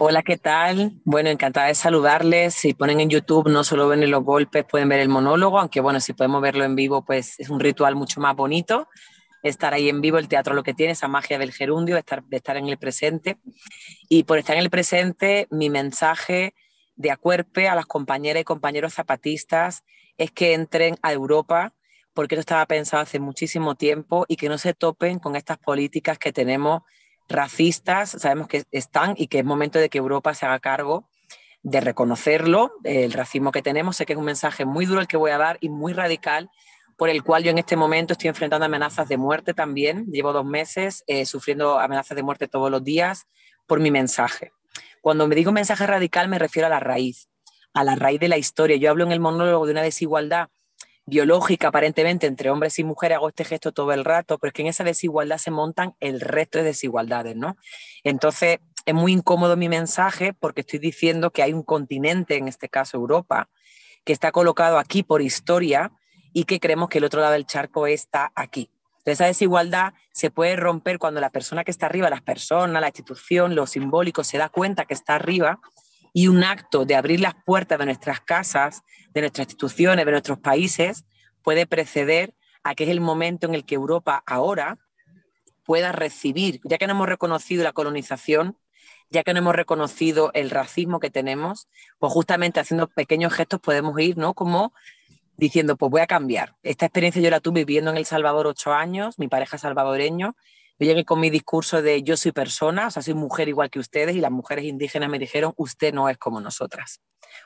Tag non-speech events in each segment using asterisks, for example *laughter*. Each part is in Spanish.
Hola, ¿qué tal? Bueno, encantada de saludarles. Si ponen en YouTube no solo ven los golpes, pueden ver el monólogo, aunque bueno, si podemos verlo en vivo, pues es un ritual mucho más bonito. Estar ahí en vivo, el teatro lo que tiene, esa magia del gerundio, estar, de estar en el presente. Y por estar en el presente, mi mensaje de acuerpe a las compañeras y compañeros zapatistas es que entren a Europa, porque esto estaba pensado hace muchísimo tiempo y que no se topen con estas políticas que tenemos racistas, sabemos que están y que es momento de que Europa se haga cargo de reconocerlo, el racismo que tenemos. Sé que es un mensaje muy duro el que voy a dar y muy radical, por el cual yo en este momento estoy enfrentando amenazas de muerte también. Llevo dos meses eh, sufriendo amenazas de muerte todos los días por mi mensaje. Cuando me digo mensaje radical me refiero a la raíz, a la raíz de la historia. Yo hablo en el monólogo de una desigualdad biológica aparentemente entre hombres y mujeres, hago este gesto todo el rato, pero es que en esa desigualdad se montan el resto de desigualdades, ¿no? Entonces, es muy incómodo mi mensaje porque estoy diciendo que hay un continente, en este caso Europa, que está colocado aquí por historia y que creemos que el otro lado del charco está aquí. Entonces, esa desigualdad se puede romper cuando la persona que está arriba, las personas, la institución, lo simbólico, se da cuenta que está arriba y un acto de abrir las puertas de nuestras casas, de nuestras instituciones, de nuestros países, puede preceder a que es el momento en el que Europa ahora pueda recibir, ya que no hemos reconocido la colonización, ya que no hemos reconocido el racismo que tenemos, pues justamente haciendo pequeños gestos podemos ir, ¿no? Como diciendo, pues voy a cambiar. Esta experiencia yo la tuve viviendo en El Salvador ocho años, mi pareja salvadoreño, yo llegué con mi discurso de yo soy persona, o sea, soy mujer igual que ustedes y las mujeres indígenas me dijeron, usted no es como nosotras.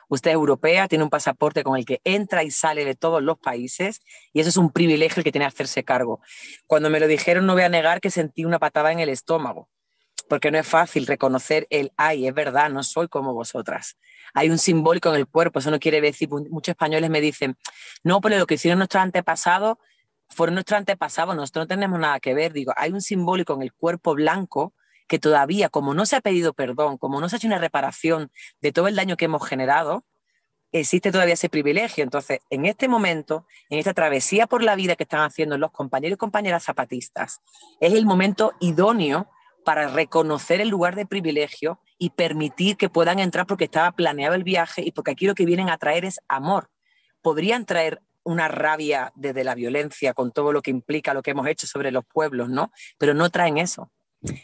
Usted es europea, tiene un pasaporte con el que entra y sale de todos los países y eso es un privilegio el que tiene hacerse cargo. Cuando me lo dijeron no voy a negar que sentí una patada en el estómago, porque no es fácil reconocer el, ay, es verdad, no soy como vosotras. Hay un simbólico en el cuerpo, eso no quiere decir, muchos españoles me dicen, no, pero lo que hicieron nuestros antepasados fueron nuestros antepasados, nosotros no tenemos nada que ver. Digo, hay un simbólico en el cuerpo blanco que todavía, como no se ha pedido perdón, como no se ha hecho una reparación de todo el daño que hemos generado, existe todavía ese privilegio. Entonces, en este momento, en esta travesía por la vida que están haciendo los compañeros y compañeras zapatistas, es el momento idóneo para reconocer el lugar de privilegio y permitir que puedan entrar porque estaba planeado el viaje y porque aquí lo que vienen a traer es amor. Podrían traer una rabia desde la violencia, con todo lo que implica lo que hemos hecho sobre los pueblos, ¿no? Pero no traen eso.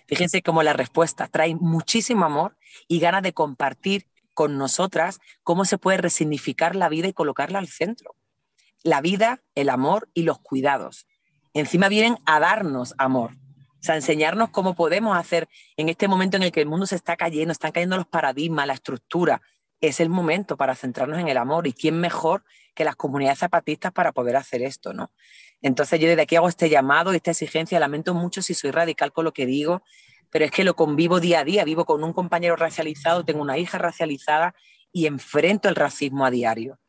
Fíjense cómo la respuesta trae muchísimo amor y ganas de compartir con nosotras cómo se puede resignificar la vida y colocarla al centro. La vida, el amor y los cuidados. Encima vienen a darnos amor, a enseñarnos cómo podemos hacer en este momento en el que el mundo se está cayendo, están cayendo los paradigmas, la estructura, es el momento para centrarnos en el amor y quién mejor que las comunidades zapatistas para poder hacer esto, ¿no? Entonces yo desde aquí hago este llamado, y esta exigencia, lamento mucho si soy radical con lo que digo, pero es que lo convivo día a día, vivo con un compañero racializado, tengo una hija racializada y enfrento el racismo a diario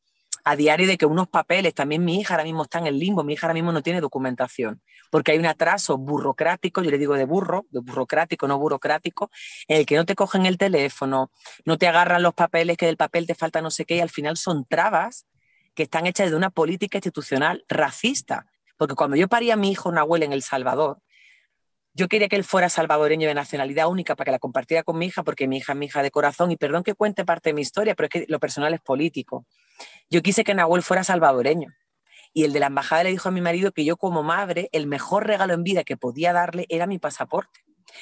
a diario de que unos papeles, también mi hija ahora mismo está en el limbo, mi hija ahora mismo no tiene documentación, porque hay un atraso burocrático, yo le digo de burro, de burocrático, no burocrático, en el que no te cogen el teléfono, no te agarran los papeles, que del papel te falta no sé qué, y al final son trabas que están hechas de una política institucional racista. Porque cuando yo parí a mi hijo una abuela en El Salvador, yo quería que él fuera salvadoreño de nacionalidad única para que la compartiera con mi hija, porque mi hija es mi hija de corazón. Y perdón que cuente parte de mi historia, pero es que lo personal es político. Yo quise que Nahuel fuera salvadoreño. Y el de la embajada le dijo a mi marido que yo como madre, el mejor regalo en vida que podía darle era mi pasaporte.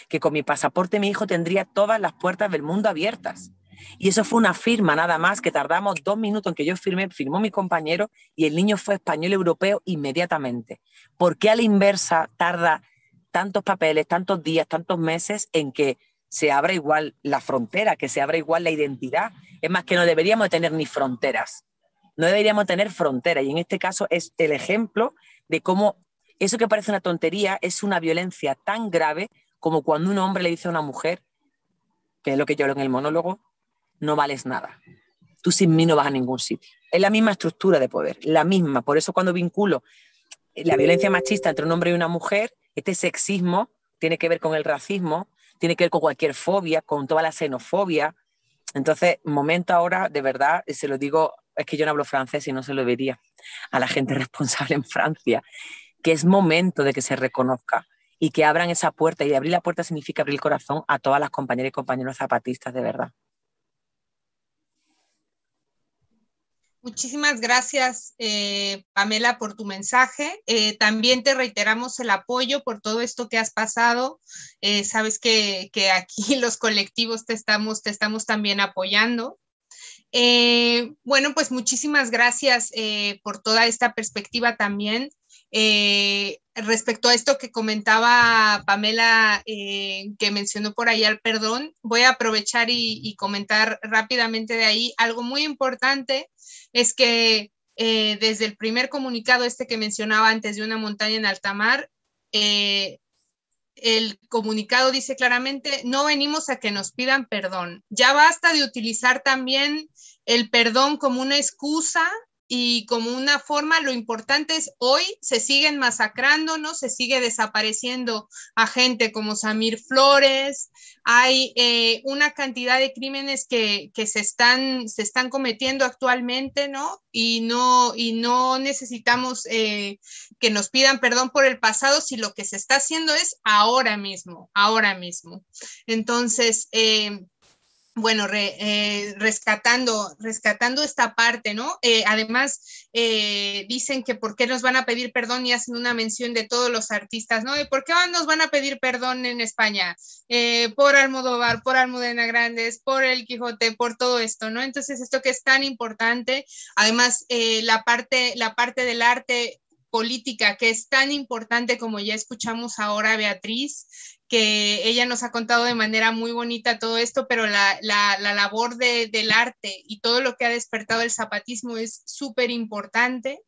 Que con mi pasaporte mi hijo tendría todas las puertas del mundo abiertas. Y eso fue una firma nada más que tardamos dos minutos en que yo firmé, firmó mi compañero y el niño fue español europeo inmediatamente. ¿Por qué a la inversa tarda tantos papeles, tantos días, tantos meses en que se abra igual la frontera, que se abra igual la identidad. Es más, que no deberíamos tener ni fronteras. No deberíamos tener fronteras. Y en este caso es el ejemplo de cómo eso que parece una tontería es una violencia tan grave como cuando un hombre le dice a una mujer, que es lo que yo hablo en el monólogo, no vales nada. Tú sin mí no vas a ningún sitio. Es la misma estructura de poder, la misma. Por eso cuando vinculo la violencia machista entre un hombre y una mujer, este sexismo tiene que ver con el racismo, tiene que ver con cualquier fobia, con toda la xenofobia. Entonces, momento ahora, de verdad, se lo digo, es que yo no hablo francés y no se lo diría a la gente *laughs* responsable en Francia, que es momento de que se reconozca y que abran esa puerta. Y abrir la puerta significa abrir el corazón a todas las compañeras y compañeros zapatistas, de verdad. Muchísimas gracias, eh, Pamela, por tu mensaje. Eh, también te reiteramos el apoyo por todo esto que has pasado. Eh, sabes que, aquí *laughs* los colectivos te estamos, te estamos también apoyando. bueno, pues muchísimas gracias por toda esta perspectiva también respecto a esto que comentaba Pamela, eh, que mencionó por ahí al perdón, voy a aprovechar y, comentar rápidamente de ahí. Algo muy importante es que eh, desde el primer comunicado, este que mencionaba antes de una montaña en alta mar, eh, el comunicado dice claramente, no venimos a que nos pidan perdón. Ya basta de utilizar también el perdón como una excusa y como una forma, lo importante es hoy se siguen masacrando, ¿no? se sigue desapareciendo a gente como Samir Flores, hay eh, una cantidad de crímenes que, se, están, se están cometiendo actualmente, ¿no? Y no, y no necesitamos eh, que nos pidan perdón por el pasado si lo que se está haciendo es ahora mismo, ahora mismo. Entonces, eh, bueno, eh, rescatando, rescatando esta parte, ¿no? Eh, además, eh, dicen que por qué nos van a pedir perdón y hacen una mención de todos los artistas, ¿no? ¿Y por qué nos van a pedir perdón en España? por Almodóvar, por Almudena Grandes, por El Quijote, por todo esto, ¿no? Entonces, esto que es tan importante, además, la, parte, la parte del arte política que es tan importante como ya escuchamos ahora Beatriz, que ella nos ha contado de manera muy bonita todo esto, pero la, labor del arte y todo lo que ha despertado el zapatismo es súper importante.